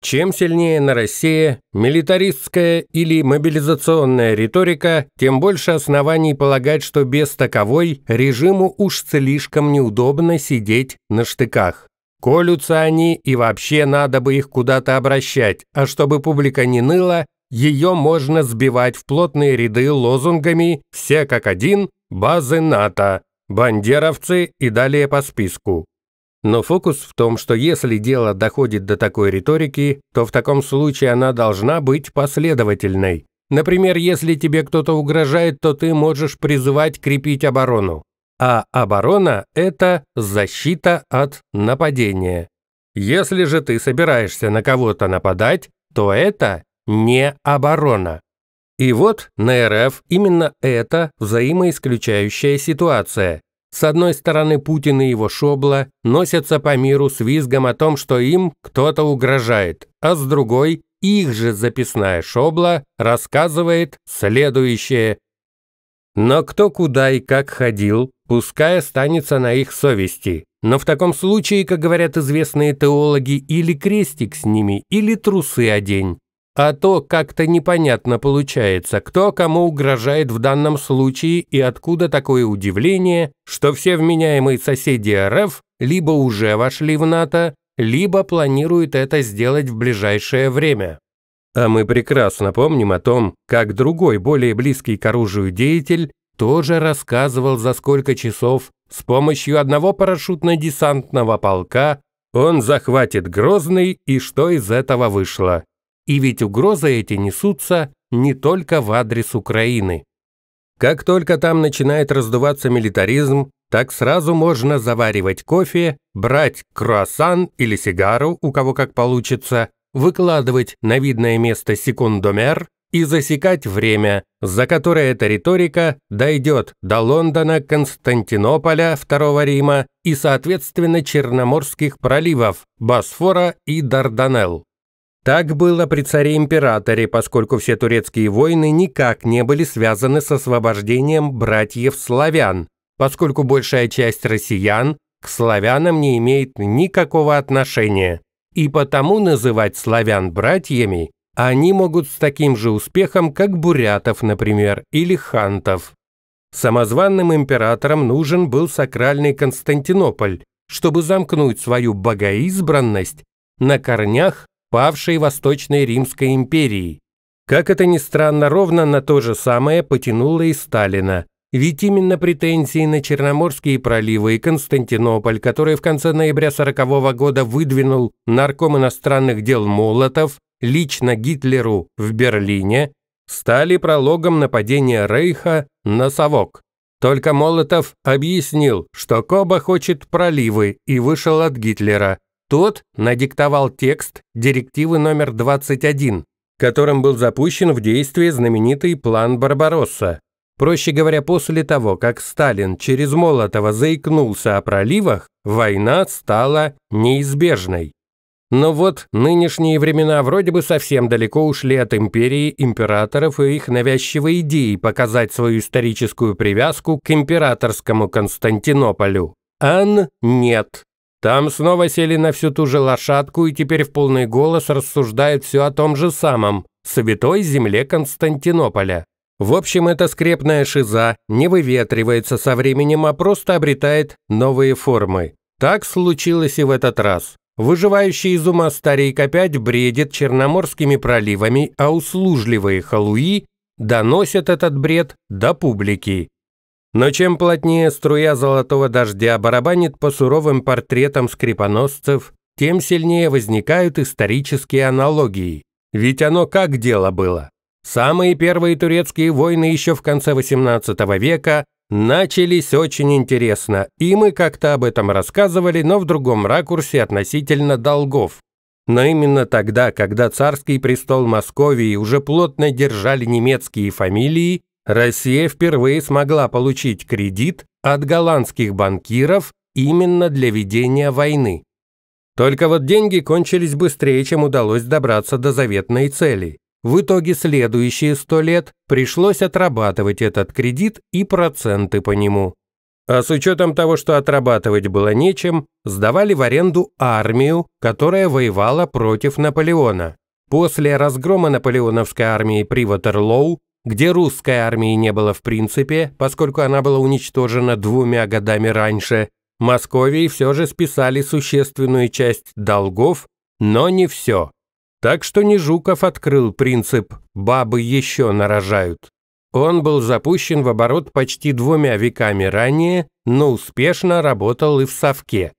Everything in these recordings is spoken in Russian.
Чем сильнее на России милитаристская или мобилизационная риторика, тем больше оснований полагать, что без таковой режиму уж слишком неудобно сидеть на штыках. Колются они, и вообще надо бы их куда-то обращать, а чтобы публика не ныла, ее можно сбивать в плотные ряды лозунгами «Все как один», «Базы НАТО», «Бандеровцы» и далее по списку. Но фокус в том, что если дело доходит до такой риторики, то в таком случае она должна быть последовательной. Например, если тебе кто-то угрожает, то ты можешь призывать крепить оборону. А оборона – это защита от нападения. Если же ты собираешься на кого-то нападать, то это не оборона. И вот на РФ именно эта взаимоисключающая ситуация. С одной стороны, Путин и его шобла носятся по миру с визгом о том, что им кто-то угрожает, а с другой, их же записная шобла рассказывает следующее. Но кто куда и как ходил, пускай останется на их совести. Но в таком случае, как говорят известные теологи, или крестик с ними, или трусы одень. А то как-то непонятно получается, кто кому угрожает в данном случае и откуда такое удивление, что все вменяемые соседи РФ либо уже вошли в НАТО, либо планируют это сделать в ближайшее время. А мы прекрасно помним о том, как другой, более близкий к оружию деятель, тоже рассказывал, за сколько часов с помощью одного парашютно-десантного полка он захватит Грозный и что из этого вышло. И ведь угрозы эти несутся не только в адрес Украины. Как только там начинает раздуваться милитаризм, так сразу можно заваривать кофе, брать круассан или сигару, у кого как получится, выкладывать на видное место секундомер и засекать время, за которое эта риторика дойдет до Лондона, Константинополя, Второго Рима и, соответственно, Черноморских проливов, Босфора и Дарданелл. Так было при царе-императоре, поскольку все турецкие войны никак не были связаны с освобождением братьев-славян, поскольку большая часть россиян к славянам не имеет никакого отношения, и потому называть славян братьями они могут с таким же успехом, как бурятов, например, или хантов. Самозванным императором нужен был сакральный Константинополь, чтобы замкнуть свою богоизбранность на корнях павшей Восточной Римской империи. Как это ни странно, ровно на то же самое потянуло и Сталина. Ведь именно претензии на Черноморские проливы и Константинополь, которые в конце ноября 1940 года выдвинул нарком иностранных дел Молотов лично Гитлеру в Берлине, стали прологом нападения Рейха на совок. Только Молотов объяснил, что Коба хочет проливы и вышел от Гитлера. Тот надиктовал текст директивы номер 21, которым был запущен в действие знаменитый план Барбаросса. Проще говоря, после того, как Сталин через Молотова заикнулся о проливах, война стала неизбежной. Но вот нынешние времена вроде бы совсем далеко ушли от империи императоров и их навязчивой идеи показать свою историческую привязку к императорскому Константинополю. Ан нет. Там снова сели на всю ту же лошадку и теперь в полный голос рассуждают все о том же самом – святой земле Константинополя. В общем, эта скрепная шиза не выветривается со временем, а просто обретает новые формы. Так случилось и в этот раз. Выживающий из ума старик опять бредит черноморскими проливами, а услужливые халуи доносят этот бред до публики. Но чем плотнее струя золотого дождя барабанит по суровым портретам скрипоносцев, тем сильнее возникают исторические аналогии. Ведь оно как дело было. Самые первые турецкие войны еще в конце XVIII века начались очень интересно, и мы как-то об этом рассказывали, но в другом ракурсе относительно долгов. Но именно тогда, когда царский престол Московии уже плотно держали немецкие фамилии, Россия впервые смогла получить кредит от голландских банкиров именно для ведения войны. Только вот деньги кончились быстрее, чем удалось добраться до заветной цели. В итоге следующие сто лет пришлось отрабатывать этот кредит и проценты по нему. А с учетом того, что отрабатывать было нечем, сдавали в аренду армию, которая воевала против Наполеона. После разгрома наполеоновской армии при Ватерлоу где русской армии не было в принципе, поскольку она была уничтожена двумя годами раньше, Московии все же списали существенную часть долгов, но не все. Так что не Жуков открыл принцип «бабы еще нарожают». Он был запущен в оборот почти двумя веками ранее, но успешно работал и в Совке.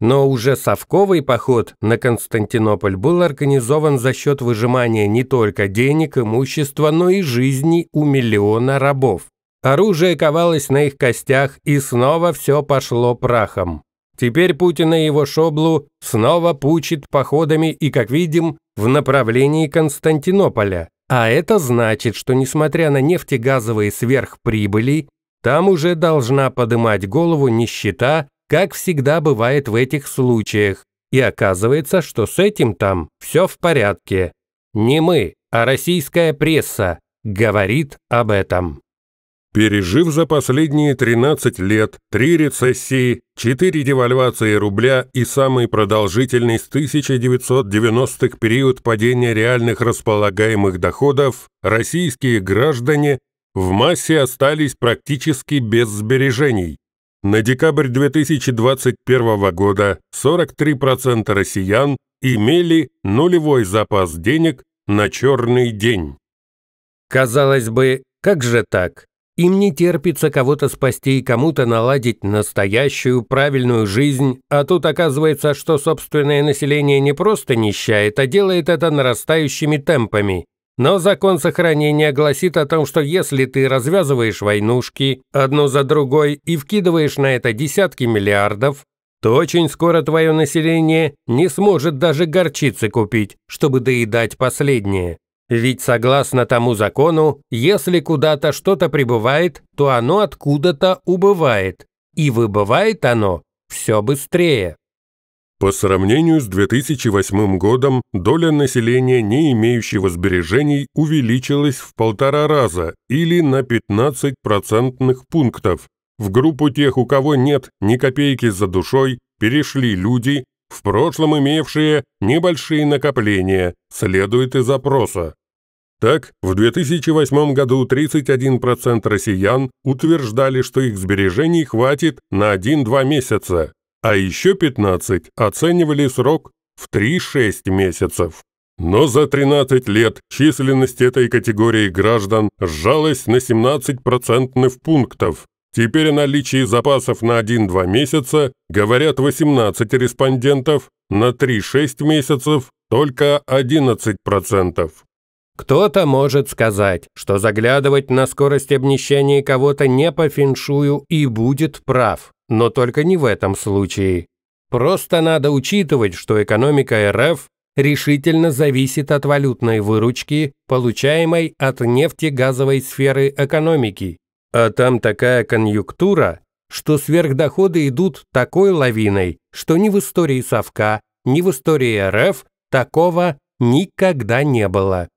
Но уже совковый поход на Константинополь был организован за счет выжимания не только денег, имущества, но и жизни у миллиона рабов. Оружие ковалось на их костях, и снова все пошло прахом. Теперь Путина и его шоблу снова пучит походами и, как видим, в направлении Константинополя. А это значит, что несмотря на нефтегазовые сверхприбыли, там уже должна подымать голову нищета как всегда бывает в этих случаях, и оказывается, что с этим там все в порядке. Не мы, а российская пресса говорит об этом. Пережив за последние 13 лет три рецессии, четыре девальвации рубля и самый продолжительный с 1990-х период падения реальных располагаемых доходов, российские граждане в массе остались практически без сбережений. На декабрь 2021 года 43% россиян имели нулевой запас денег на черный день. Казалось бы, как же так? Им не терпится кого-то спасти и кому-то наладить настоящую правильную жизнь, а тут оказывается, что собственное население не просто нищает, а делает это нарастающими темпами. Но закон сохранения гласит о том, что если ты развязываешь войнушки одну за другой и вкидываешь на это десятки миллиардов, то очень скоро твое население не сможет даже горчицы купить, чтобы доедать последнее. Ведь согласно тому закону, если куда-то что-то прибывает, то оно откуда-то убывает. И выбывает оно все быстрее. По сравнению с 2008 годом доля населения, не имеющего сбережений, увеличилась в полтора раза или на 15 процентных пунктов. В группу тех, у кого нет ни копейки за душой, перешли люди, в прошлом имевшие небольшие накопления, следует из опроса. Так, в 2008 году 31% россиян утверждали, что их сбережений хватит на 1-2 месяца, а еще 15 оценивали срок в 3-6 месяцев. Но за 13 лет численность этой категории граждан сжалась на 17% пунктов. Теперь о наличии запасов на 1-2 месяца говорят 18 респондентов, на 3-6 месяцев только 11%. Кто-то может сказать, что заглядывать на скорость обнищания кого-то не по феншую и будет прав но только не в этом случае. Просто надо учитывать, что экономика РФ решительно зависит от валютной выручки, получаемой от нефтегазовой сферы экономики. А там такая конъюнктура, что сверхдоходы идут такой лавиной, что ни в истории Совка, ни в истории РФ такого никогда не было.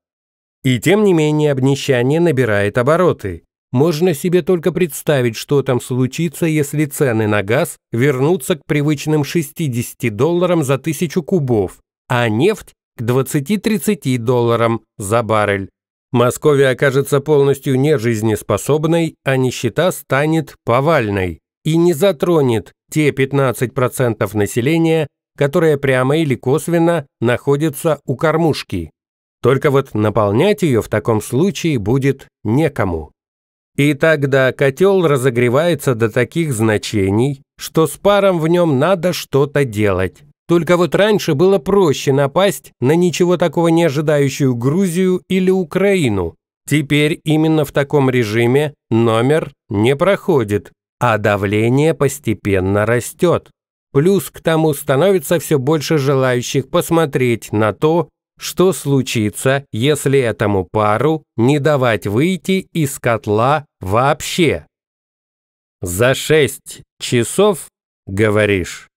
И тем не менее обнищание набирает обороты. Можно себе только представить, что там случится, если цены на газ вернутся к привычным 60 долларам за тысячу кубов, а нефть к 20-30 долларам за баррель. Московия окажется полностью нежизнеспособной, а нищета станет повальной и не затронет те 15% населения, которые прямо или косвенно находятся у кормушки. Только вот наполнять ее в таком случае будет некому. И тогда котел разогревается до таких значений, что с паром в нем надо что-то делать. Только вот раньше было проще напасть на ничего такого не ожидающую Грузию или Украину. Теперь именно в таком режиме номер не проходит, а давление постепенно растет. Плюс к тому становится все больше желающих посмотреть на то, что случится, если этому пару не давать выйти из котла вообще? За шесть часов, говоришь?